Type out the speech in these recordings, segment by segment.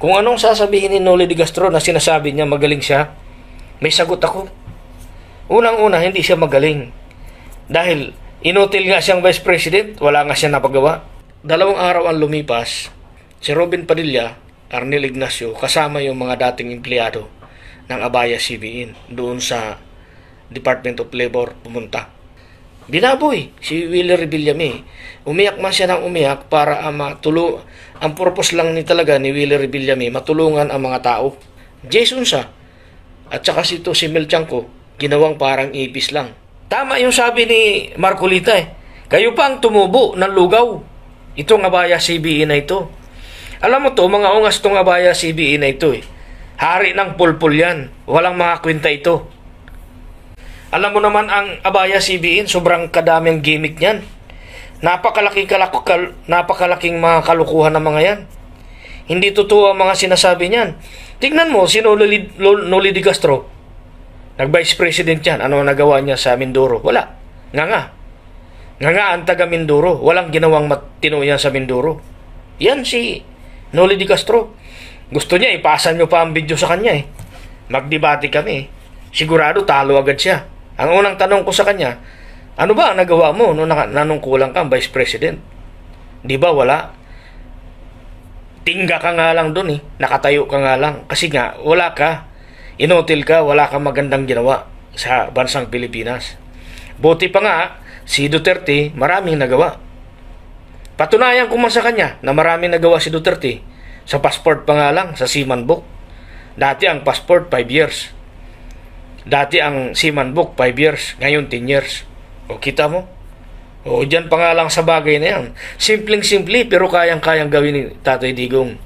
Kung anong sasabihin ni Noli de Castro na sinasabi niya magaling siya, may sagot ako. Unang-una, hindi siya magaling. Dahil inutil nga siyang vice president, wala nga siya napagawa. Dalawang araw ang lumipas, si Robin Padilla, Arnel Ignacio, kasama yung mga dating empleyado ng Abaya CBN doon sa Department of Labor pumunta. Binaboy si Willer Villame. Umiyak man siya ng umiyak para ang matulo ang purpose lang ni talaga ni Willer Villame matulungan ang mga tao. Jason siya. at saka si to si Melchanko ginawang parang ipis lang. Tama yung sabi ni Marcolita eh. Kayo pa ang tumubo ng lugaw. Itong abaya CBE na ito. Alam mo to, mga ungas tong abaya CBE na ito eh. Hari ng pulpul yan. Walang mga kwenta ito. Alam mo naman ang Abaya CBN, sobrang kadaming gimmick niyan. Napakalaking, kalaku, kal, napakalaking mga kalukuhan ng mga yan. Hindi totoo ang mga sinasabi niyan. Tignan mo, si Noli, Noli Di Castro? Nag-vice president yan. Ano ang nagawa niya sa Mindoro? Wala. Nga nga. Nga nga ang taga Mindoro. Walang ginawang matino yan sa Mindoro. Yan si Noli de Castro. Gusto niya, ipasan niyo pa ang video sa kanya eh. Magdebate kami eh. Sigurado talo agad siya. Ang unang tanong ko sa kanya, ano ba ang nagawa mo nung nanungkulang kang vice president? Di ba wala? Tingga ka nga lang doon eh. Nakatayo ka nga lang. Kasi nga, wala ka. Inutil ka, wala kang magandang ginawa sa bansang Pilipinas. Buti pa nga, si Duterte maraming nagawa. Patunayan ko man sa kanya na maraming nagawa si Duterte. Sa passport pa nga lang, sa Book. Dati ang passport, 5 years. Dati ang Seaman Book, 5 years. Ngayon, 10 years. O, kita mo? O, dyan pa nga lang sa bagay na yan. Simpleng-simple, pero kayang-kayang gawin ni Tatay Digong.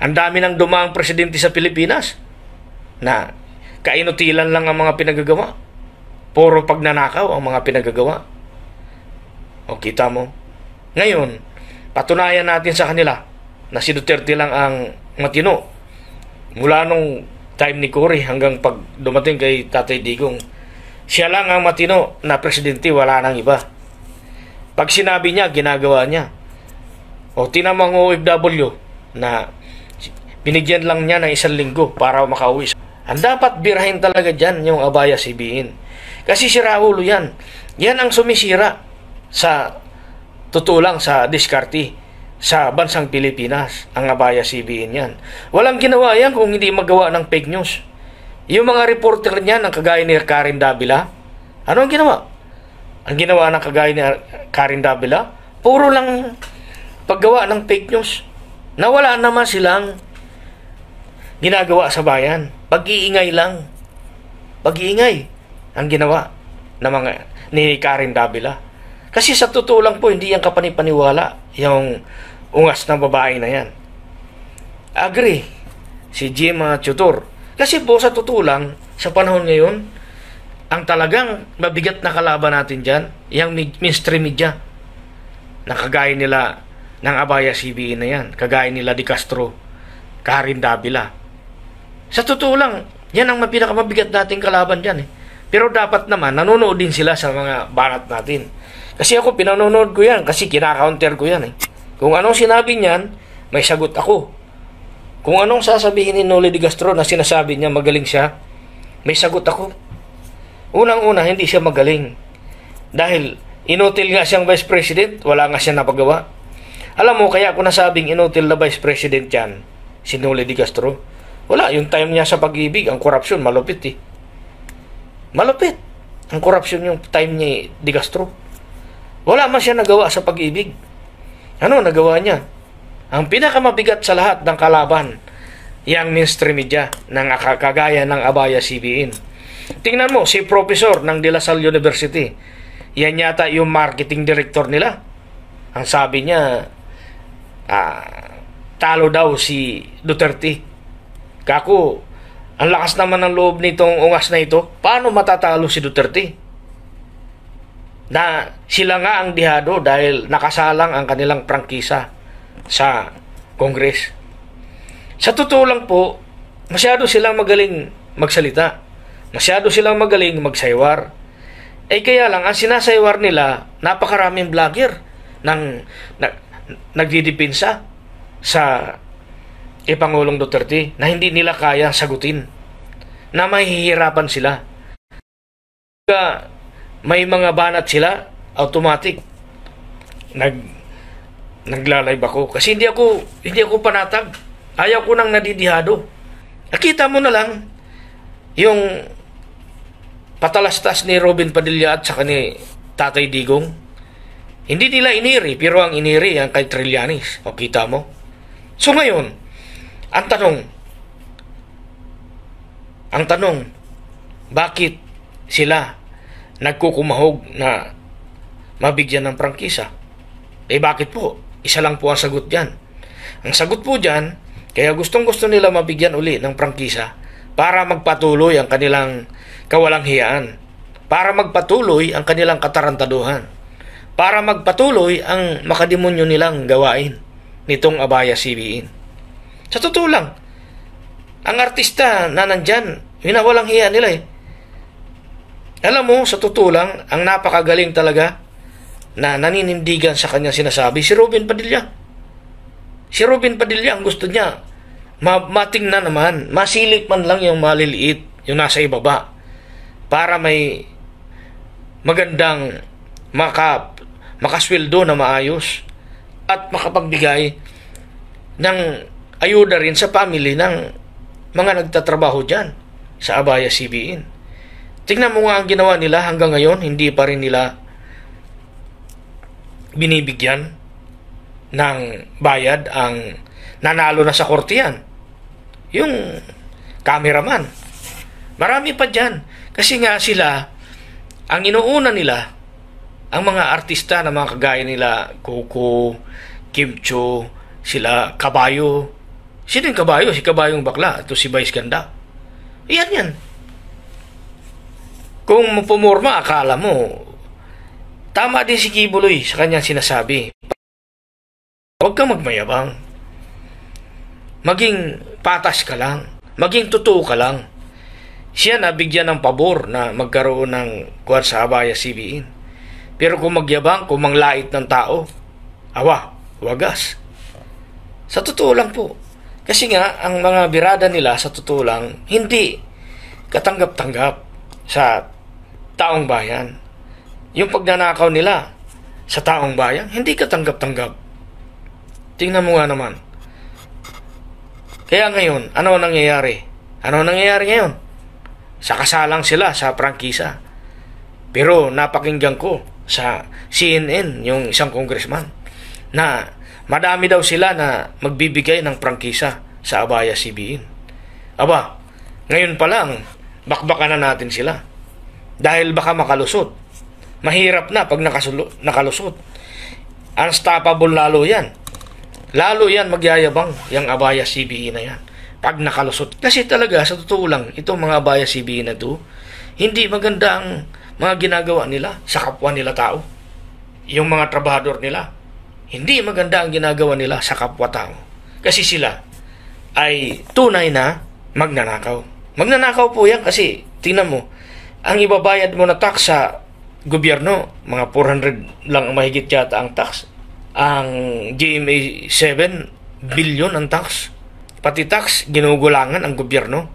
Ang dami ng dumaang presidente sa Pilipinas na kainutilan lang ang mga pinagagawa. Puro pagnanakaw ang mga pinagagawa. O, kita mo? Ngayon, patunayan natin sa kanila na si Duterte lang ang matino. Mula nung time ni Cory hanggang pag dumating kay Tatay Digong. Siya lang ang matino na presidente, wala nang iba. Pag sinabi niya, ginagawa niya. O tinamang OFW na binigyan lang niya ng isang linggo para makauwi. Ang dapat birahin talaga dyan yung abaya sibiin. Kasi si Raulo yan. Yan ang sumisira sa totoo lang sa diskarte sa bansang Pilipinas, ang Abaya CBN yan. Walang ginawa yan kung hindi magawa ng fake news. Yung mga reporter niya, ang kagaya ni Karin Davila, ano ang ginawa? Ang ginawa ng kagaya ni Karin Davila, puro lang paggawa ng fake news. Nawala naman silang ginagawa sa bayan. Pag-iingay lang. Pag-iingay ang ginawa ng mga ni Karin Davila. Kasi sa totoo lang po, hindi yan kapanipaniwala yung ungas ng babae na yan. Agree si Jim Tutor. Kasi po sa totoo lang, sa panahon ngayon, ang talagang mabigat na kalaban natin dyan, yung mainstream media, na kagaya nila ng Abaya CBN e na yan, kagaya nila Di Castro, Karin Davila. Sa totoo lang, yan ang pinakamabigat nating kalaban dyan eh. Pero dapat naman, nanonood din sila sa mga banat natin kasi ako, pinanonood ko yan. Kasi kinakounter ko yan eh. Kung anong sinabi niyan, may sagot ako. Kung anong sasabihin ni Noli de Castro na sinasabi niya magaling siya, may sagot ako. Unang-una, hindi siya magaling. Dahil inutil nga siyang vice president, wala nga siya napagawa. Alam mo, kaya ako nasabing inutil na vice president yan, si Noli de Castro. Wala, yung time niya sa pag-ibig, ang korupsyon, malupit eh. Malupit. Ang korupsyon yung time ni De Castro. Wala man siya nagawa sa pag-ibig. Ano nagawa niya? Ang pinakamabigat sa lahat ng kalaban, yang mainstream media ng kagaya ng Abaya CBN. Tingnan mo, si professor ng De La Salle University, yan yata yung marketing director nila. Ang sabi niya, ah, talo daw si Duterte. Kako, ang lakas naman ng loob nitong ungas na ito. Paano matatalo si Duterte? na sila nga ang dihado dahil nakasalang ang kanilang prangkisa sa Congress. Sa totoo lang po, masyado silang magaling magsalita. Masyado silang magaling magsaywar. Eh kaya lang, ang sinasaywar nila, napakaraming vlogger ng na, nagdidipinsa sa Ipangulong eh, Duterte na hindi nila kaya sagutin na mahihirapan sila may mga banat sila, automatic nag nagla ako kasi hindi ako hindi ako panatag. Ayaw ko nang nadidihado. Nakita mo na lang yung patalastas ni Robin Padilla at saka ni Tatay Digong. Hindi nila iniri, pero ang iniri ang kay Trillanes. O kita mo? So ngayon, ang tanong, ang tanong, bakit sila nagkukumahog na mabigyan ng prangkisa? Eh bakit po? Isa lang po ang sagot dyan. Ang sagot po dyan, kaya gustong gusto nila mabigyan uli ng prangkisa para magpatuloy ang kanilang kawalang hiyaan, para magpatuloy ang kanilang katarantaduhan, para magpatuloy ang makademonyo nilang gawain nitong abaya CBN. Sa totoo lang, ang artista na nandyan, hinawalang hiya nila eh. Alam mo, sa totoo lang, ang napakagaling talaga na naninindigan sa kanyang sinasabi si Robin Padilla. Si Robin Padilla ang gusto niya. Ma na naman, masilip man lang yung maliliit, yung nasa ibaba. Para may magandang maka, makasweldo na maayos at makapagbigay ng ayuda rin sa family ng mga nagtatrabaho dyan sa Abaya CBN. Tingnan mo nga ang ginawa nila hanggang ngayon, hindi pa rin nila binibigyan ng bayad ang nanalo na sa korte yan. Yung cameraman. Marami pa dyan. Kasi nga sila, ang inuuna nila, ang mga artista na mga kagaya nila, Coco, Kim Cho, sila Kabayo. Sino yung Kabayo? Si Kabayong Bakla. Ito si Vice Ganda. Iyan yan. Kung pumorma, akala mo, tama din si Kibuloy sa kanyang sinasabi. Huwag kang magmayabang. Maging patas ka lang. Maging totoo ka lang. Siya nabigyan ng pabor na magkaroon ng kuwan sa Abaya CBN. Pero kung magyabang, kung manglait ng tao, awa, wagas. Sa totoo lang po. Kasi nga, ang mga birada nila sa totoo lang, hindi katanggap-tanggap sa taong bayan. Yung pagnanakaw nila sa taong bayan, hindi katanggap-tanggap. Tingnan mo nga naman. Kaya ngayon, ano nangyayari? Ano nangyayari ngayon? Sa kasalang sila sa prangkisa. Pero napakinggan ko sa CNN, yung isang congressman, na madami daw sila na magbibigay ng prangkisa sa Abaya Sibiin. Aba, ngayon pa lang, bakbakan na natin sila. Dahil baka makalusot. Mahirap na pag nakasulo, nakalusot. Unstoppable lalo yan. Lalo yan magyayabang yung abaya CBE na yan. Pag nakalusot. Kasi talaga, sa totoo lang, itong mga abaya CBE na to, hindi maganda ang mga ginagawa nila sa kapwa nila tao. Yung mga trabahador nila. Hindi maganda ang ginagawa nila sa kapwa tao. Kasi sila ay tunay na magnanakaw. Magnanakaw po yan kasi, tingnan mo, ang ibabayad mo na tax sa gobyerno, mga 400 lang mahigit yata ang tax. Ang GMA 7 billion ang tax. Pati tax, ginugulangan ang gobyerno.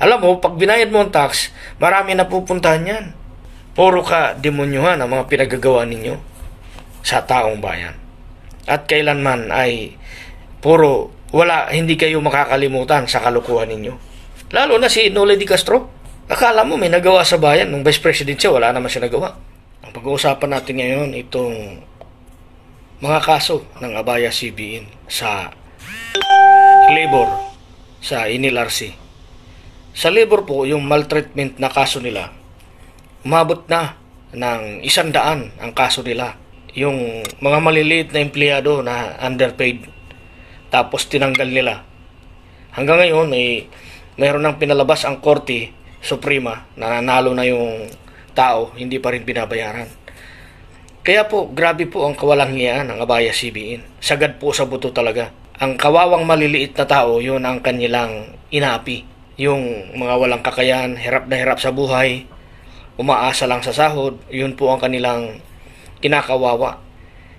Alam mo, pag binayad mo ang tax, marami na pupuntahan yan. Puro ka demonyuhan ang mga pinagagawa ninyo sa taong bayan. At kailanman ay puro wala, hindi kayo makakalimutan sa kalukuhan ninyo. Lalo na si Nole Di Castro. Akala mo may nagawa sa bayan. Nung vice president siya, wala naman siya nagawa. Ang pag-uusapan natin ngayon, itong mga kaso ng Abaya CBN sa labor sa INLRC. Sa labor po, yung maltreatment na kaso nila, umabot na ng daan ang kaso nila. Yung mga maliliit na empleyado na underpaid, tapos tinanggal nila. Hanggang ngayon, may, eh, mayroon ng pinalabas ang korte Suprema, nananalo na yung tao, hindi pa rin binabayaran. Kaya po, grabe po ang kawalangyaan ng Abaya CBN. Sagad po sa buto talaga. Ang kawawang maliliit na tao, yun ang kanilang inapi. Yung mga walang kakayan, hirap na hirap sa buhay, umaasa lang sa sahod, yun po ang kanilang kinakawawa.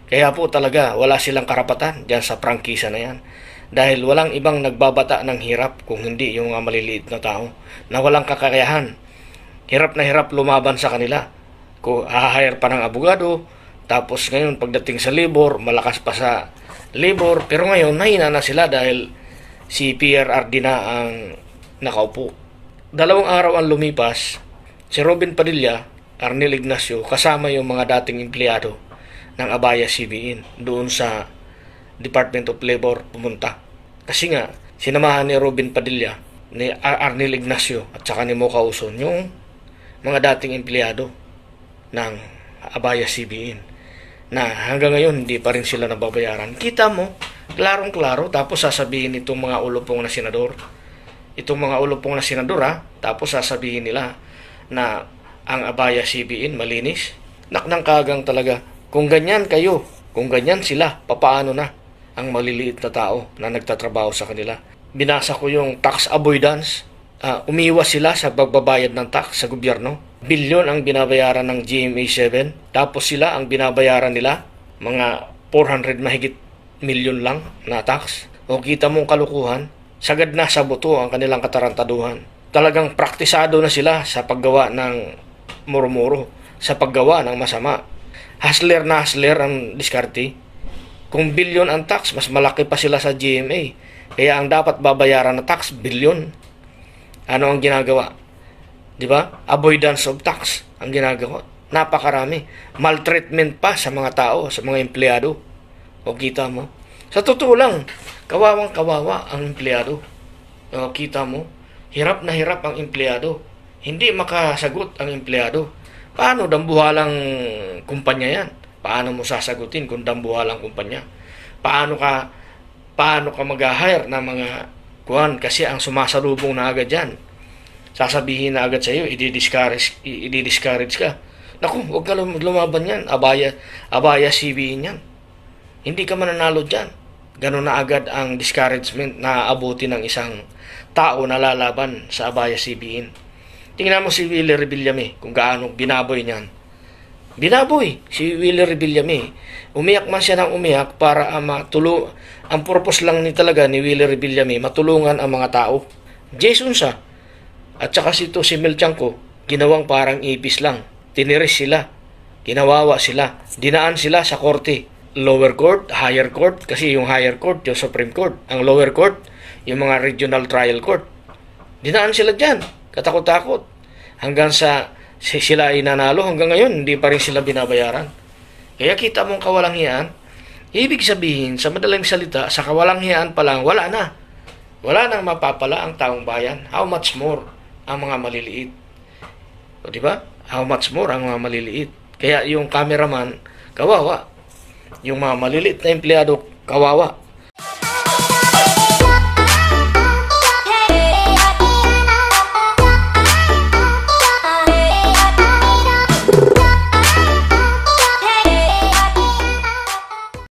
Kaya po talaga, wala silang karapatan dyan sa prangkisa na yan dahil walang ibang nagbabata ng hirap kung hindi yung mga maliliit na tao na walang kakayahan. Hirap na hirap lumaban sa kanila. Kung hahire pa ng abogado, tapos ngayon pagdating sa labor, malakas pa sa labor, pero ngayon nahina na sila dahil si PRRD na ang nakaupo. Dalawang araw ang lumipas, si Robin Padilla, Arnel Ignacio, kasama yung mga dating empleyado ng Abaya CBN doon sa Department of Labor pumunta. Kasi nga, sinamahan ni Robin Padilla, ni Arnel Ignacio at saka ni Mocha Uson yung mga dating empleyado ng Abaya CBN na hanggang ngayon hindi pa rin sila nababayaran. Kita mo, klarong-klaro, tapos sasabihin itong mga ulupong na senador, itong mga ulupong na senador ha, tapos sasabihin nila na ang Abaya CBN malinis. Naknang kagang talaga, kung ganyan kayo, kung ganyan sila, papaano na? ang maliliit na tao na nagtatrabaho sa kanila. Binasa ko yung tax avoidance. Uh, umiwas sila sa pagbabayad ng tax sa gobyerno. Bilyon ang binabayaran ng GMA7. Tapos sila ang binabayaran nila, mga 400 mahigit milyon lang na tax. O kita mong kalukuhan, sagad na sa buto ang kanilang katarantaduhan. Talagang praktisado na sila sa paggawa ng murumuro, sa paggawa ng masama. Hasler na hasler ang diskarte kung billion ang tax, mas malaki pa sila sa GMA. Kaya ang dapat babayaran na tax, billion. Ano ang ginagawa? 'Di ba? Avoidance of tax ang ginagawa. Napakarami. Maltreatment pa sa mga tao, sa mga empleyado. O kita mo? Sa totoo lang, kawawang kawawa ang empleyado. O kita mo? Hirap na hirap ang empleyado. Hindi makasagot ang empleyado. Paano dambuhalang kumpanya yan? Paano mo sasagutin kung dambuhal ang kumpanya? Paano ka paano ka mag-hire ng mga kuan kasi ang sumasalubong na agad diyan. Sasabihin na agad sa iyo, i-discourage, i-discourage ka. Naku, huwag ka lumaban yan. Abaya, abaya CV yan. Hindi ka mananalo dyan. Ganun na agad ang discouragement na abuti ng isang tao na lalaban sa abaya CBin. Tingnan mo si Willie Revillame kung gaano binaboy niyan Binaboy si Willie Revillame. Umiyak man siya ng umiyak para uh, matulo ang purpose lang ni talaga ni Willie Revillame matulungan ang mga tao. Jason siya at saka si to si Melchanko ginawang parang ipis lang. Tiniris sila. Ginawawa sila. Dinaan sila sa korte. Lower court, higher court kasi yung higher court yung Supreme Court. Ang lower court yung mga regional trial court. Dinaan sila diyan. Katakot-takot hanggang sa sila ay nanalo hanggang ngayon, hindi pa rin sila binabayaran. Kaya kita mong kawalangian, ibig sabihin sa madaling salita, sa kawalangian pa lang, wala na. Wala nang mapapala ang taong bayan. How much more ang mga maliliit? O di ba? How much more ang mga maliliit? Kaya yung cameraman, kawawa. Yung mga maliliit na empleyado, kawawa.